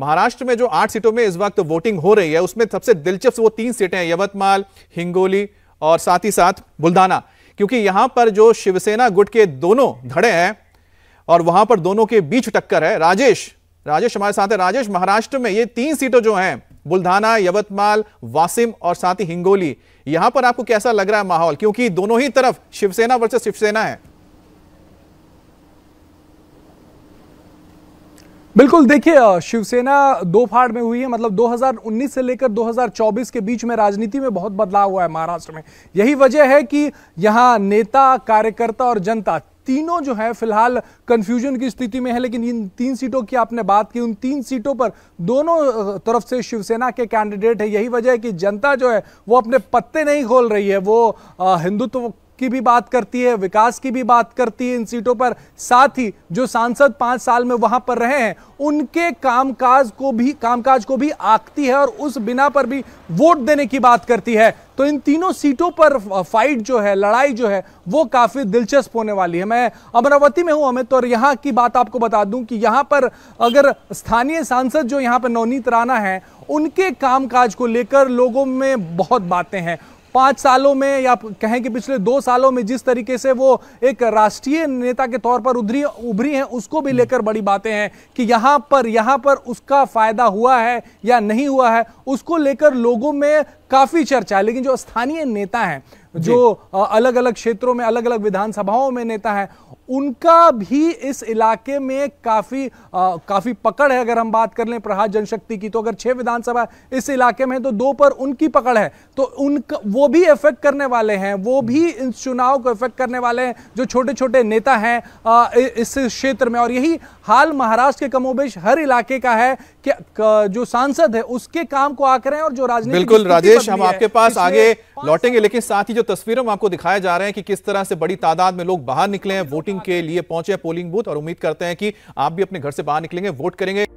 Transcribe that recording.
महाराष्ट्र में जो आठ सीटों में इस वक्त वोटिंग हो रही है उसमें सबसे दिलचस्प वो तीन सीटें हैं यवतमाल हिंगोली और साथ ही साथ बुल्दाना क्योंकि यहां पर जो शिवसेना गुट के दोनों धड़े हैं और वहां पर दोनों के बीच टक्कर है राजेश राजेश हमारे साथ है राजेश महाराष्ट्र में ये तीन सीटों जो हैं बुल्धाना यवतमाल वासिम और साथ ही हिंगोली यहां पर आपको कैसा लग रहा है माहौल क्योंकि दोनों ही तरफ शिवसेना वर्सेस शिवसेना है बिल्कुल देखिए शिवसेना दो फाड़ में हुई है मतलब 2019 से लेकर 2024 के बीच में राजनीति में बहुत बदलाव हुआ है महाराष्ट्र में यही वजह है कि यहाँ नेता कार्यकर्ता और जनता तीनों जो है फिलहाल कंफ्यूजन की स्थिति में है लेकिन इन तीन सीटों की आपने बात की उन तीन सीटों पर दोनों तरफ से शिवसेना के कैंडिडेट है यही वजह है कि जनता जो है वो अपने पत्ते नहीं खोल रही है वो हिंदुत्व की भी बात करती है विकास की भी बात करती है इन सीटों पर साथ ही जो सांसद पांच साल में वहां पर रहे हैं उनके कामकाज को भी कामकाज को भी आकती है और उस बिना पर भी वोट देने की बात करती है तो इन तीनों सीटों पर फाइट जो है लड़ाई जो है वो काफी दिलचस्प होने वाली है मैं अमरावती में हूं अमित और यहां की बात आपको बता दूं कि यहां पर अगर स्थानीय सांसद जो यहां पर नवनीत राणा है उनके कामकाज को लेकर लोगों में बहुत बातें हैं पाँच सालों में या कहें कि पिछले दो सालों में जिस तरीके से वो एक राष्ट्रीय नेता के तौर पर उभरी उभरी हैं उसको भी हम्म। लेकर बड़ी बातें हैं कि यहाँ पर यहाँ पर उसका फायदा हुआ है या नहीं हुआ है उसको लेकर लोगों में काफ़ी चर्चा है लेकिन जो स्थानीय नेता हैं जो अलग अलग क्षेत्रों में अलग अलग विधानसभाओं में नेता हैं उनका भी इस इलाके में काफ़ी काफ़ी पकड़ है अगर हम बात कर लें प्रहार जनशक्ति की तो अगर छह विधानसभा इस इलाके में है तो दो पर उनकी पकड़ है तो उनका वो भी इफेक्ट करने वाले हैं वो भी इस चुनाव को इफेक्ट करने वाले हैं जो छोटे छोटे नेता हैं इस क्षेत्र में और यही हाल महाराष्ट्र के कमोबेश हर इलाके का है कि जो सांसद है उसके काम को आकर और जो राजनीति बिल्कुल राजेश हम आपके पास आगे लौटेंगे लेकिन साथ ही जो तस्वीरों में आपको दिखाया जा रहे हैं कि किस तरह से बड़ी तादाद में लोग बाहर निकले हैं वोटिंग के लिए पहुंचे पोलिंग बूथ और उम्मीद करते हैं कि आप भी अपने घर से बाहर निकलेंगे वोट करेंगे